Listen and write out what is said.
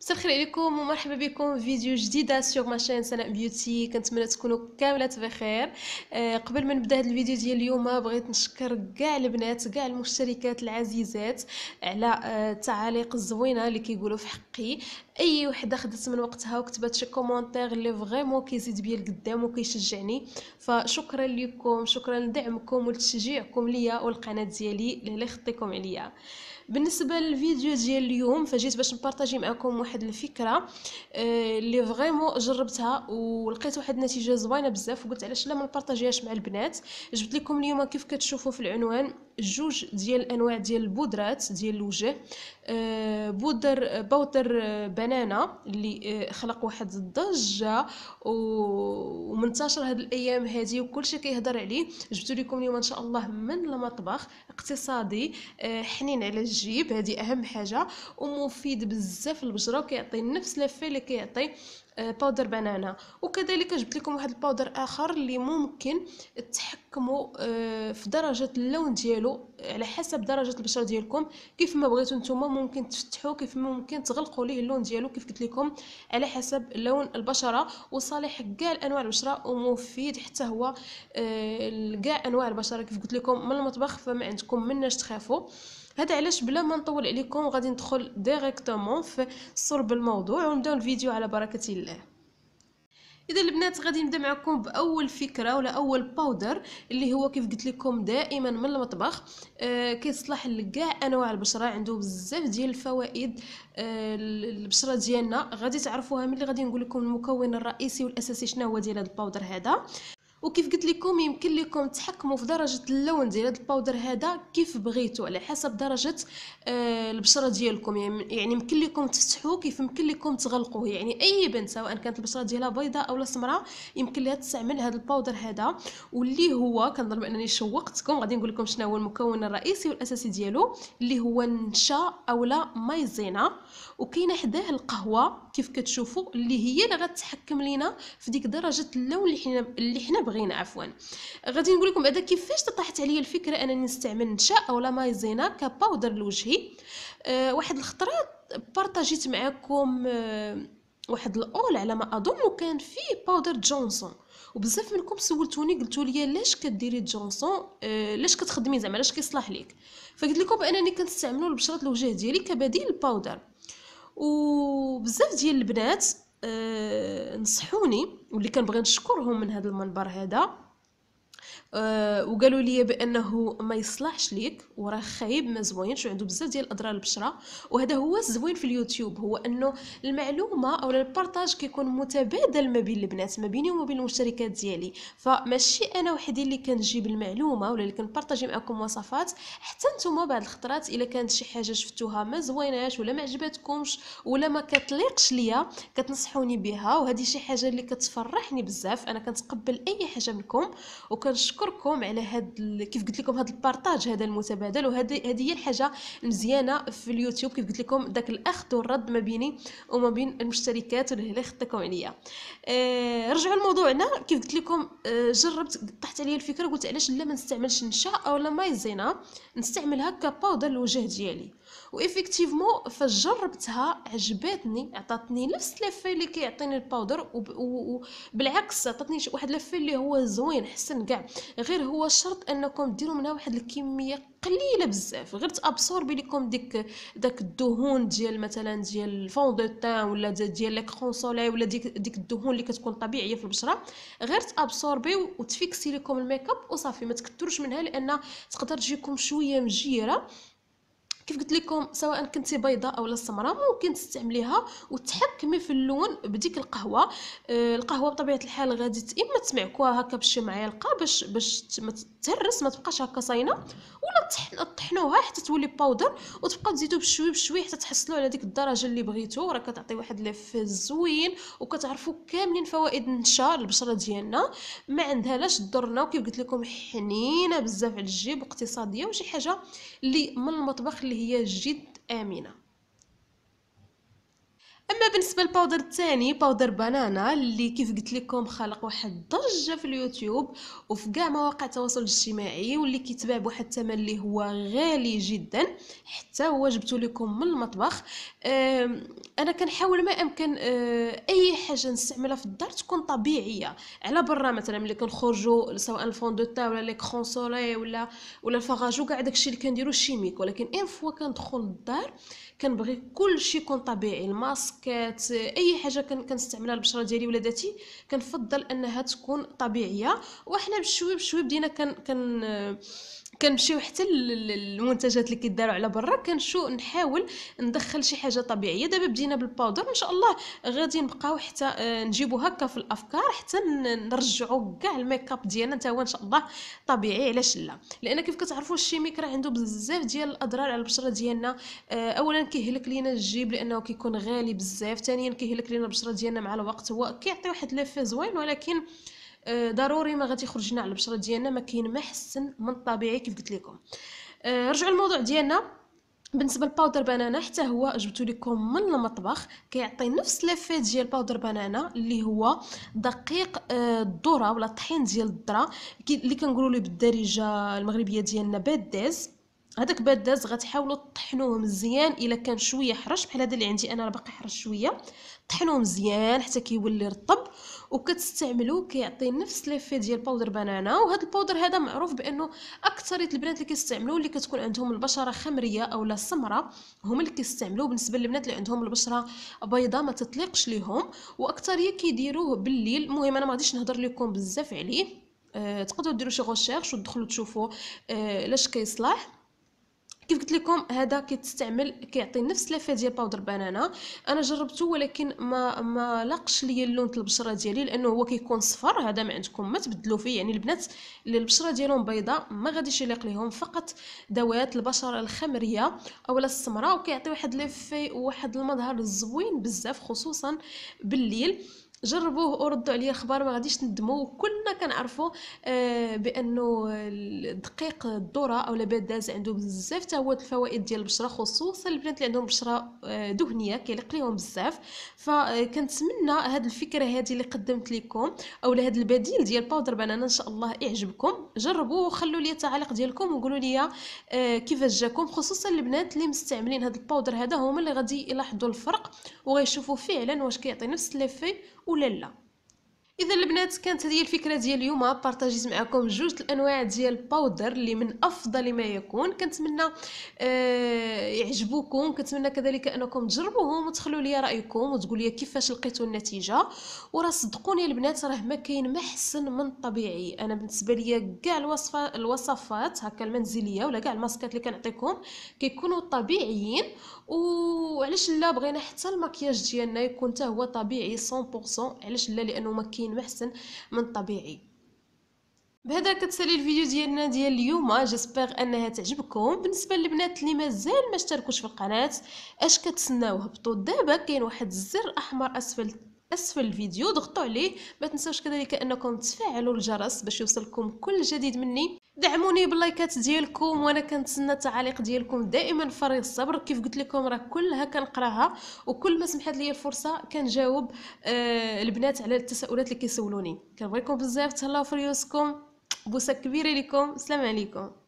مساء الخير عليكم ومرحبا بكم في فيديو جديده سوغ ماشين سناء بيوتي كنتمنى تكونوا كاملات بخير آه قبل ما نبدا هذا الفيديو ديال اليوم بغيت نشكر كاع البنات كاع المشتركات العزيزات على التعاليق آه، الزوينه اللي كيقولوا في حقي اي وحده خدت من وقتها وكتبت شي كومونتير اللي فريمون كيزيد بيا لقدام وكيشجعني فشكرا لكم شكرا لدعمكم ولتشجيعكم ليا والقناه ديالي اللي خطيكم عليا بالنسبه للفيديو ديال اليوم فجيت باش نبارطاجي معكم واحد الفكره آه، اللي فريمون جربتها ولقيت واحد النتيجه زوينه بزاف وقلت علاش لا ما نبارطاجيهاش مع البنات جبت لكم اليوم كيف كتشوفوا في العنوان جوج ديال الانواع ديال البودرات ديال الوجه آه، بودر بودر بنانا اللي آه، خلق واحد الضجه ومنتشر هاد الايام هادي وكلشي كيهضر عليه جبت لكم اليوم ان شاء الله من المطبخ اقتصادي حنين على الجيب هذه اهم حاجه ومفيد بزاف للبشره وكيعطي نفس لافي اللي كيعطي باودر آه، بنانا وكذلك جبت لكم واحد الباودر اخر اللي ممكن تحكموا آه، في درجه اللون ديالو على حسب درجه البشره ديالكم كيف ما بغيتو نتوما ممكن تفتحوا كيف ما ممكن تغلقوا ليه اللون ديالو كيف قلت لكم على حسب لون البشره وصالح كاع انواع البشره ومفيد حتى هو آه، كاع انواع البشره كيف قلت لكم من المطبخ فما عندكم مناش تخافوا هذا علاش بلا ما نطول عليكم غادي ندخل ديريكتومون في صلب الموضوع ونبداو الفيديو على بركه الله اذا البنات غادي نبدا معكم باول فكره ولا اول باودر اللي هو كيف قلت لكم دائما من المطبخ آه كيصلح لكاع انواع البشره عنده بزاف ديال الفوائد آه البشره ديالنا غادي تعرفوها ملي غادي نقول لكم المكون الرئيسي والاساسي شنو هو ديال هذا الباودر هذا وكيف قلت لكم يمكن لكم تحكموا في درجه اللون ديال هذا الباودر هذا كيف بغيتوا على حسب درجه آه البشره ديالكم يعني يمكن لكم تفتحوه كيف يمكن لكم تغلقوه يعني اي بنت سواء كانت البشره ديالها بيضاء او سمراء يمكن لها تستعمل هذا الباودر هذا واللي هو كنظن انني شوقتكم غادي نقول لكم شنو هو المكون الرئيسي والاساسي ديالو اللي هو النشا اولا مايزينا وكاينه حداه القهوه كيف كتشوفوا اللي هي اللي غتحكم لينا في ديك درجه اللون اللي حنا اللي حنا بغينا عفوا غادي نقول لكم بعدا كيفاش تطاحت عليا الفكره انني نستعمل نشا اولا مايزينا كباودر لوجهي آه، واحد الخطره بارطاجيت معكم آه، واحد الاول على ما اظن وكان فيه باودر جونسون وبزاف منكم سولتوني قلتوا لي ليش كديري جونسون آه ليش كتخدمي زعما علاش كيصلح ليك فقلت لكم بانني كنستعملو لبشره الوجه ديالي كبديل الباودر وبزاف ديال البنات أه نصحوني واللي كنبغي نشكرهم من هذا المنبر هذا آه، وقالوا لي بانه ما يصلحش ليك وراه خايب ما زوينش وعنده بزاف ديال الاضرار البشره وهذا هو الزوين في اليوتيوب هو انه المعلومه او البارطاج كيكون متبادل ما بين البنات ما بيني وما بين المشتركات ديالي فماشي انا وحدي اللي كنجيب المعلومه ولا اللي كنبارطاجي معكم وصفات حتى نتوما بعض الخطرات الا كانت شي حاجه شفتوها ما زويناش ولا ما عجبتكمش ولا ما كتليقش ليا كتنصحوني بها وهذه شي حاجه اللي كتفرحني بزاف انا كنتقبل اي حاجه منكم وكنشكر نشكركم على هاد كيف قلت لكم هاد البارطاج هذا المتبادل وهذه هي الحاجه المزيانه في اليوتيوب كيف قلت لكم داك الاخذ والرد ما بيني وما بين المشتركات اللي خطيكم عليا آه رجعوا لموضوعنا كيف قلت لكم آه جربت طحت عليا الفكره قلت علاش لا ما نستعملش النشا او لا مايزينا نستعملها كباودر للوجه ديالي وإفكتيفمون فاش جربتها عجباتني عطاتني نفس لافي اللي كيعطيني الباودر وبالعكس عطاتني واحد لافي اللي هو زوين حسن كاع غير هو شرط انكم ديروا منها واحد الكميه قليله بزاف غير تابسوربي لكم ديك داك الدهون ديال مثلا ديال الفون دو تان ولا ديال ليكرون سولاي ولا ديك ديك الدهون اللي كتكون طبيعيه في البشره غير تابسوربي وتفيكسي لكم الميك اب وصافي ما تكثروش منها لان تقدر تجيكم شويه مجيره كيف قلت لكم سواء كنتي بيضاء او سمراء ممكن تستعمليها وتحكمي في اللون بديك القهوه آه القهوه بطبيعه الحال غادي اما تسمعكوها هكا بشي معلقه باش باش ما تهرس ما تبقاش هكا صاينه ولا تطحنوها حتى تولي باودر وتبقى تزيدو بشوي بشوي حتى تحصلوا على ديك الدرجه اللي بغيتو راه كتعطي واحد لف زوين وكتعرفوا كاملين فوائد النشا للبشره ديالنا ما عندها لاش ضرنا وكيف قلت لكم حنينه بزاف على الجيب واقتصاديه وشي حاجه اللي من المطبخ اللي هي جد آمنة اما بالنسبه للباودر الثاني باودر بنانا اللي كيف قلت لكم خلق واحد ضجه في اليوتيوب وفي كاع مواقع التواصل الاجتماعي واللي كيتباع بواحد الثمن اللي هو غالي جدا حتى هو جبتو لكم من المطبخ انا كنحاول ما امكن آه، اي حاجه نستعملها في الدار تكون طبيعيه على برا مثلا ملي كنخرجوا سواء الفون دو تا ولا ليكرون سولي ولا ولا الفراجو كاع داكشي اللي كنديرو شيميك ولكن ان فوا كندخل للدار كنبغي كلشي يكون طبيعي الماسك كات اي حاجه كنستعملها البشره ديالي ولا ذاتي كنفضل انها تكون طبيعيه وحنا بشوي بشوي بدينا كن كن كنمشيو حتى للمنتجات اللي كيداروا على برا كنشو نحاول ندخل شي حاجه طبيعيه دابا بدينا بالباودر ان شاء الله غادي نبقاو حتى آه، نجيبو هكا في الافكار حتى نرجعوا كاع الميك اب ديالنا حتى هو ان شاء الله طبيعي علاش لا لان كيف كتعرفوا الشيميك راه عنده بزاف ديال الاضرار على البشره ديالنا آه، اولا كيهلك لينا الجيب لانه كيكون غالي بزاف ثانيا كيهلك لينا البشره ديالنا مع الوقت هو كيعطي واحد لافي زوين ولكن آه أه، ضروري ما غادي لنا على البشره ديالنا ما كاين ما حسن من الطبيعي كيف قلت لكم أه، رجعوا للموضوع ديالنا بالنسبه للباودر بنانا حتى هو جبتو لكم من المطبخ كيعطي نفس لافي ديال باودر بنانا اللي هو دقيق أه، الذره ولا الطحين ديال الذره اللي كنقولوا ليه بالدارجه المغربيه ديالنا باداز هذاك باداز غتحاولوا تطحنوه مزيان الا كان شويه حرش بحال هذا اللي عندي انا راه باقي حرش شويه طحنوه مزيان حتى كيولي رطب وكتستعملو كيعطي نفس ليفي ديال باودر بنانا وهذا البودر هذا معروف بانه اكثر البنات اللي كيستعملوه اللي كتكون عندهم البشره خمريه اولا سمراء هما اللي كيستعملوه بالنسبه للبنات اللي عندهم البشره بيضاء ما تطلقش ليهم واكثريه كيديروه بالليل المهم انا ما غاديش نهضر لكم بزاف عليه أه تقدروا ديروا شي غوشيرش وتدخلوا تشوفوا أه لاش كيصلح كيف قلت لكم هذا كيتستعمل كيعطي نفس لافا ديال باودر بنانا انا جربته ولكن ما ما لاقش ليا اللون البشره ديالي لانه هو كيكون صفر هذا ما عندكم ما تبدلوا فيه يعني البنات اللي البشره ديالهم بيضاء ما غاديش يليق ليهم فقط دوات البشره الخمريه اولا السمراء وكيعطي واحد لافي واحد المظهر زوين بزاف خصوصا بالليل جربوه وردوا عليا خبر ما غاديش ندموا وكلنا كنعرفوا آه، بانه الدقيق الذره او داز عنده بزاف تا هو الفوائد ديال البشره خصوصا البنات اللي عندهم بشره آه، دهنيه كيليق ليهم بزاف فكنتمنى آه، هاد الفكره هذه اللي قدمت لكم او هاد البديل ديال باودر بنانا ان شاء الله يعجبكم جربوه وخلوا لي التعاليق ديالكم وقولوا لي كيفاش جاكم خصوصا البنات اللي مستعملين هاد الباودر هذا هما اللي غادي يلاحظوا الفرق وغيشوفوا فعلا واش كيعطي نفس ليفي ولا لا اذا البنات كانت هذه الفكره ديال اليوم بارطاجيت معكم جوج الانواع ديال الباودر اللي من افضل ما يكون كنتمنى آه يعجبوكم كنتمنى كذلك انكم تجربوهم وتخلوا لي رايكم وتقولوا لي كيفاش لقيتوا النتيجه وراه صدقوني البنات راه ما كاين ما من الطبيعي انا بالنسبه ليا كاع الوصفه الوصفات هكا المنزليه ولا كاع الماسكات اللي كنعطيكم كيكونوا طبيعيين وعلاش لا بغينا حتى المكياج ديالنا يكون حتى هو طبيعي 100% علاش لا لانه ما كاين كاين محسن من طبيعي بهذا كتسالي الفيديو ديالنا ديال اليوم جيسبر انها تعجبكم بالنسبه للبنات اللي مازال ما اشتركوش في القناه اش كتسناو هبطوا دابا كاين واحد الزر احمر اسفل اسفل الفيديو ضغطوا عليه ما تنساوش كذلك انكم تفعلوا الجرس باش يوصلكم كل جديد مني دعموني باللايكات ديالكم وانا كنتسنى التعاليق ديالكم دائما فريق الصبر كيف قلت لكم راه كلها كنقراها وكل ما سمحت لي الفرصه كنجاوب آه البنات على التساؤلات اللي كيسولوني كنبغيكم بزاف تهلاو في ريوسكم بوسه كبيره لكم السلام عليكم